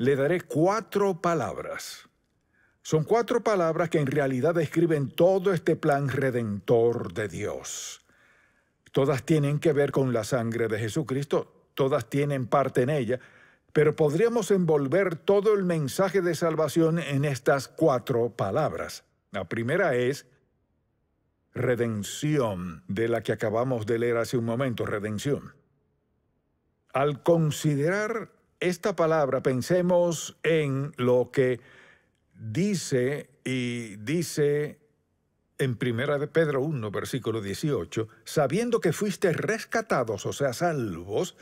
le daré cuatro palabras. Son cuatro palabras que en realidad describen todo este plan redentor de Dios. Todas tienen que ver con la sangre de Jesucristo, todas tienen parte en ella, pero podríamos envolver todo el mensaje de salvación en estas cuatro palabras. La primera es redención, de la que acabamos de leer hace un momento, redención. Al considerar esta palabra, pensemos en lo que dice y dice en Primera de Pedro 1, versículo 18, sabiendo que fuiste rescatados, o sea, salvos,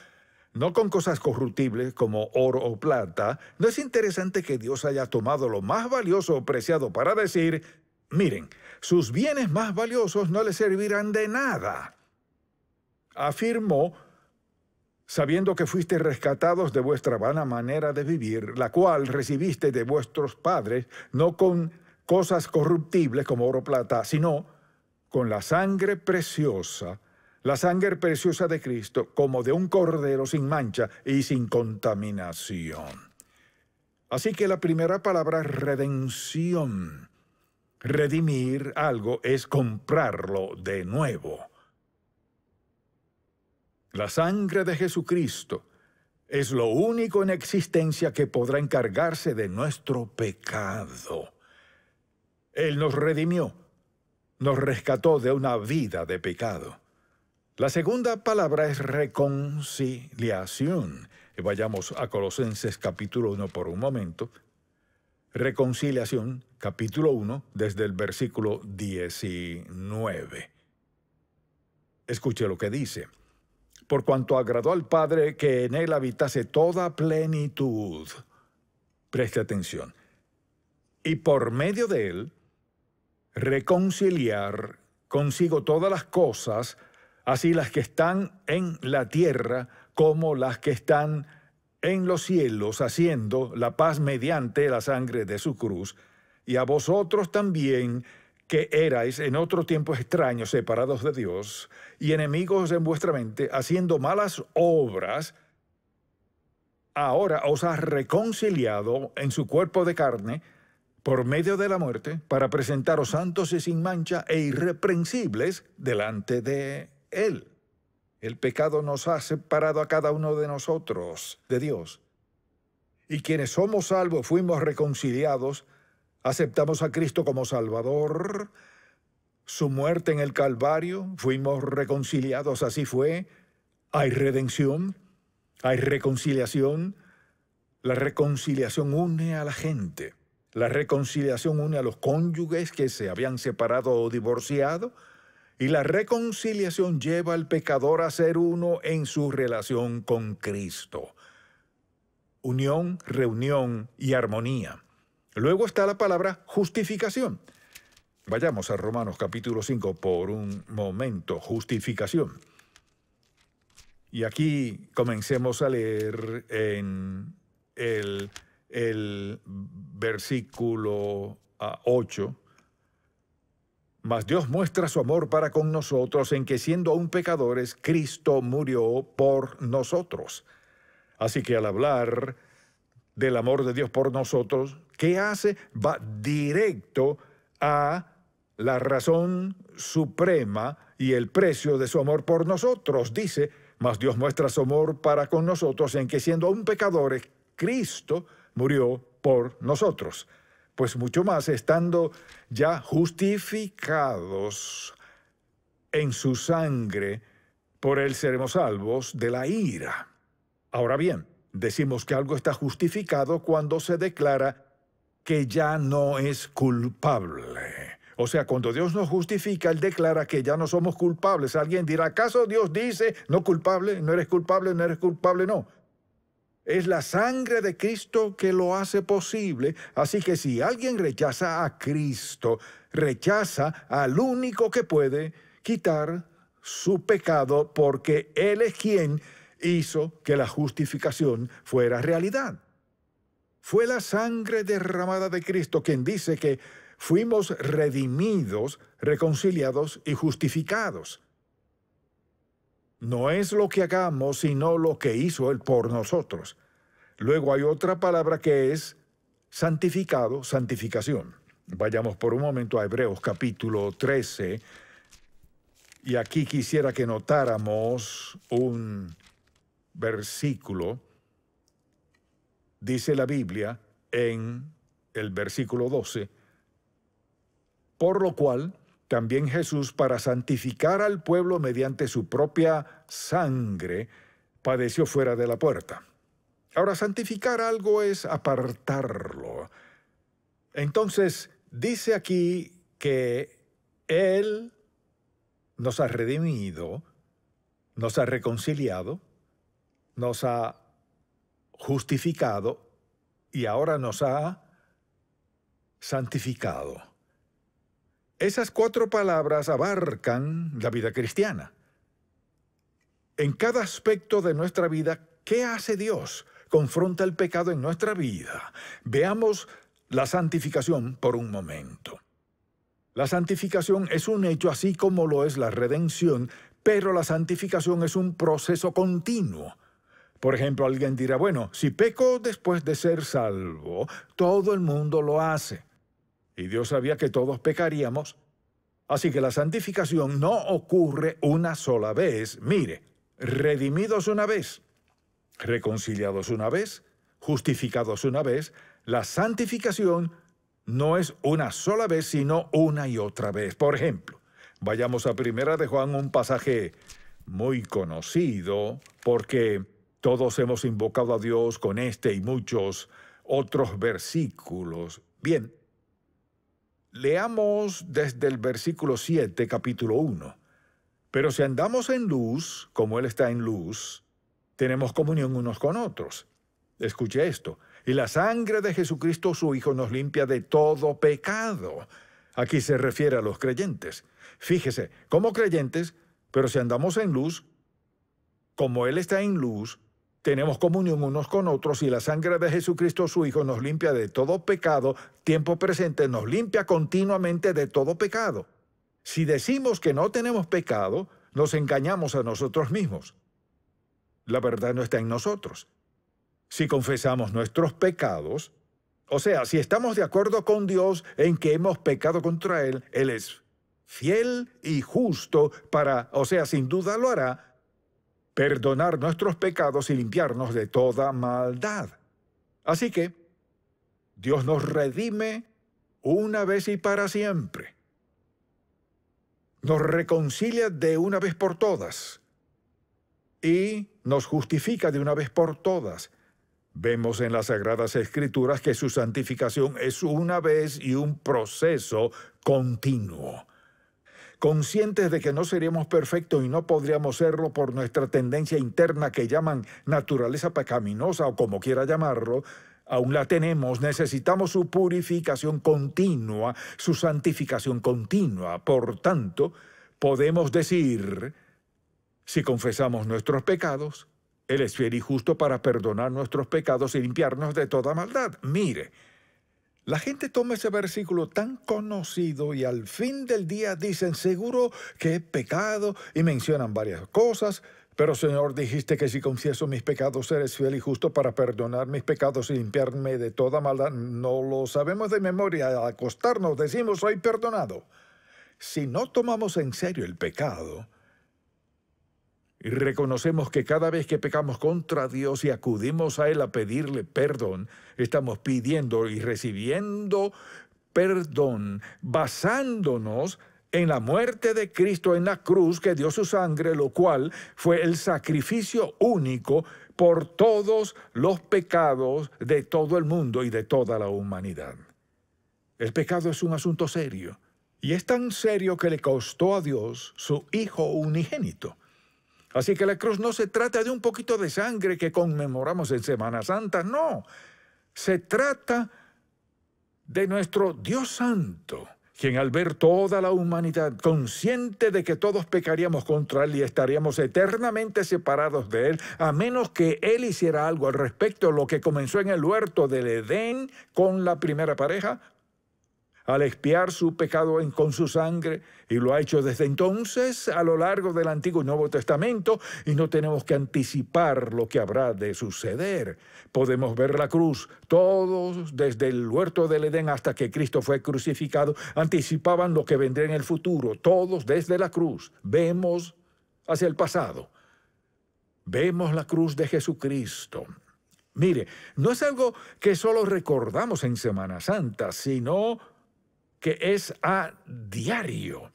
no con cosas corruptibles como oro o plata, ¿no es interesante que Dios haya tomado lo más valioso o preciado para decir, miren, sus bienes más valiosos no les servirán de nada? Afirmó sabiendo que fuiste rescatados de vuestra vana manera de vivir, la cual recibiste de vuestros padres, no con cosas corruptibles como oro o plata, sino con la sangre preciosa, la sangre preciosa de Cristo, como de un cordero sin mancha y sin contaminación. Así que la primera palabra, redención. Redimir algo es comprarlo de nuevo. La sangre de Jesucristo es lo único en existencia que podrá encargarse de nuestro pecado. Él nos redimió, nos rescató de una vida de pecado. La segunda palabra es reconciliación. Vayamos a Colosenses capítulo 1 por un momento. Reconciliación, capítulo 1, desde el versículo 19. Escuche lo que dice por cuanto agradó al Padre que en él habitase toda plenitud. Preste atención. Y por medio de él, reconciliar consigo todas las cosas, así las que están en la tierra como las que están en los cielos, haciendo la paz mediante la sangre de su cruz, y a vosotros también que erais en otro tiempo extraños, separados de Dios, y enemigos en vuestra mente, haciendo malas obras, ahora os ha reconciliado en su cuerpo de carne por medio de la muerte, para presentaros santos y sin mancha e irreprensibles delante de Él. El pecado nos ha separado a cada uno de nosotros de Dios. Y quienes somos salvos fuimos reconciliados aceptamos a Cristo como Salvador, su muerte en el Calvario, fuimos reconciliados, así fue, hay redención, hay reconciliación, la reconciliación une a la gente, la reconciliación une a los cónyuges que se habían separado o divorciado, y la reconciliación lleva al pecador a ser uno en su relación con Cristo. Unión, reunión y armonía. Luego está la palabra justificación. Vayamos a Romanos capítulo 5 por un momento, justificación. Y aquí comencemos a leer en el, versículo 8. Mas Dios muestra su amor para con nosotros en que siendo aún pecadores, Cristo murió por nosotros. Así que al hablar del amor de Dios por nosotros, ¿Qué hace? Va directo a la razón suprema y el precio de su amor por nosotros. Dice, mas Dios muestra su amor para con nosotros en que siendo un pecadores, Cristo murió por nosotros. Pues mucho más, estando ya justificados en su sangre, por él seremos salvos de la ira. Ahora bien, decimos que algo está justificado cuando se declara que ya no es culpable. O sea, cuando Dios nos justifica, Él declara que ya no somos culpables. Alguien dirá, ¿acaso Dios dice, no culpable, no eres culpable, no eres culpable? No. Es la sangre de Cristo que lo hace posible. Así que si alguien rechaza a Cristo, rechaza al único que puede quitar su pecado porque Él es quien hizo que la justificación fuera realidad fue la sangre derramada de Cristo quien dice que fuimos redimidos, reconciliados y justificados. No es lo que hagamos, sino lo que hizo Él por nosotros. Luego hay otra palabra que es santificado, santificación. Vayamos por un momento a Hebreos capítulo 13. Y aquí quisiera que notáramos un versículo Dice la Biblia en el versículo 12, por lo cual también Jesús, para santificar al pueblo mediante su propia sangre, padeció fuera de la puerta. Ahora, santificar algo es apartarlo. Entonces, dice aquí que Él nos ha redimido, nos ha reconciliado, nos ha justificado y ahora nos ha santificado. Esas cuatro palabras abarcan la vida cristiana. En cada aspecto de nuestra vida, ¿qué hace Dios? Confronta el pecado en nuestra vida. Veamos la santificación por un momento. La santificación es un hecho así como lo es la redención, pero la santificación es un proceso continuo. Por ejemplo, alguien dirá, bueno, si peco después de ser salvo, todo el mundo lo hace. Y Dios sabía que todos pecaríamos. Así que la santificación no ocurre una sola vez. Mire, redimidos una vez, reconciliados una vez, justificados una vez, la santificación no es una sola vez, sino una y otra vez. Por ejemplo, vayamos a Primera de Juan, un pasaje muy conocido, porque todos hemos invocado a Dios con este y muchos otros versículos. Bien, leamos desde el versículo 7, capítulo 1. Pero si andamos en luz, como Él está en luz, tenemos comunión unos con otros. Escuche esto. Y la sangre de Jesucristo su Hijo nos limpia de todo pecado. Aquí se refiere a los creyentes. Fíjese, como creyentes, pero si andamos en luz, como Él está en luz, tenemos comunión unos con otros y la sangre de Jesucristo su Hijo nos limpia de todo pecado, tiempo presente, nos limpia continuamente de todo pecado. Si decimos que no tenemos pecado, nos engañamos a nosotros mismos. La verdad no está en nosotros. Si confesamos nuestros pecados, o sea, si estamos de acuerdo con Dios en que hemos pecado contra Él, Él es fiel y justo para, o sea, sin duda lo hará, perdonar nuestros pecados y limpiarnos de toda maldad. Así que Dios nos redime una vez y para siempre. Nos reconcilia de una vez por todas y nos justifica de una vez por todas. Vemos en las Sagradas Escrituras que su santificación es una vez y un proceso continuo conscientes de que no seríamos perfectos y no podríamos serlo por nuestra tendencia interna que llaman naturaleza pecaminosa o como quiera llamarlo, aún la tenemos, necesitamos su purificación continua, su santificación continua. Por tanto, podemos decir, si confesamos nuestros pecados, Él es fiel y justo para perdonar nuestros pecados y limpiarnos de toda maldad. Mire, la gente toma ese versículo tan conocido y al fin del día dicen, seguro que he pecado y mencionan varias cosas, pero Señor, dijiste que si confieso mis pecados eres fiel y justo para perdonar mis pecados y limpiarme de toda maldad. No lo sabemos de memoria. Al acostarnos decimos, soy perdonado. Si no tomamos en serio el pecado, y reconocemos que cada vez que pecamos contra Dios y acudimos a Él a pedirle perdón, estamos pidiendo y recibiendo perdón basándonos en la muerte de Cristo en la cruz que dio su sangre, lo cual fue el sacrificio único por todos los pecados de todo el mundo y de toda la humanidad. El pecado es un asunto serio, y es tan serio que le costó a Dios su Hijo unigénito. Así que la cruz no se trata de un poquito de sangre que conmemoramos en Semana Santa, no. Se trata de nuestro Dios Santo, quien al ver toda la humanidad consciente de que todos pecaríamos contra Él y estaríamos eternamente separados de Él, a menos que Él hiciera algo al respecto, lo que comenzó en el huerto del Edén con la primera pareja, al expiar su pecado con su sangre, y lo ha hecho desde entonces a lo largo del Antiguo y Nuevo Testamento, y no tenemos que anticipar lo que habrá de suceder. Podemos ver la cruz. Todos, desde el huerto del Edén hasta que Cristo fue crucificado, anticipaban lo que vendría en el futuro. Todos desde la cruz. Vemos hacia el pasado. Vemos la cruz de Jesucristo. Mire, no es algo que solo recordamos en Semana Santa, sino que es a diario.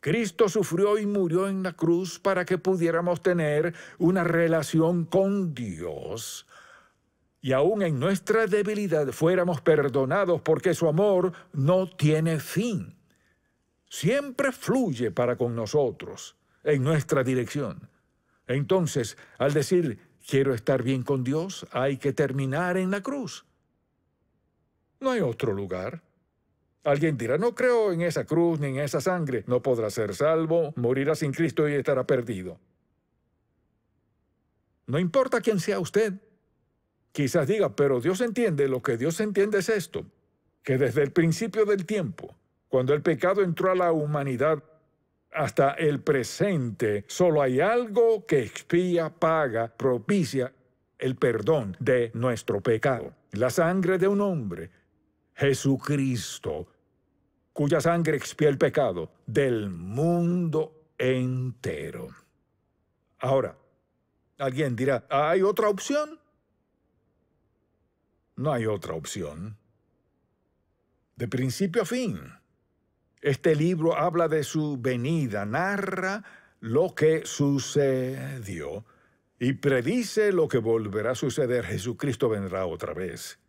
Cristo sufrió y murió en la cruz para que pudiéramos tener una relación con Dios y aún en nuestra debilidad fuéramos perdonados porque su amor no tiene fin. Siempre fluye para con nosotros, en nuestra dirección. Entonces, al decir, quiero estar bien con Dios, hay que terminar en la cruz. No hay otro lugar. Alguien dirá, no creo en esa cruz ni en esa sangre, no podrá ser salvo, morirá sin Cristo y estará perdido. No importa quién sea usted. Quizás diga, pero Dios entiende, lo que Dios entiende es esto, que desde el principio del tiempo, cuando el pecado entró a la humanidad, hasta el presente, solo hay algo que expía, paga, propicia el perdón de nuestro pecado. La sangre de un hombre, Jesucristo, cuya sangre expía el pecado del mundo entero. Ahora, alguien dirá, ¿hay otra opción? No hay otra opción. De principio a fin, este libro habla de su venida, narra lo que sucedió y predice lo que volverá a suceder. Jesucristo vendrá otra vez.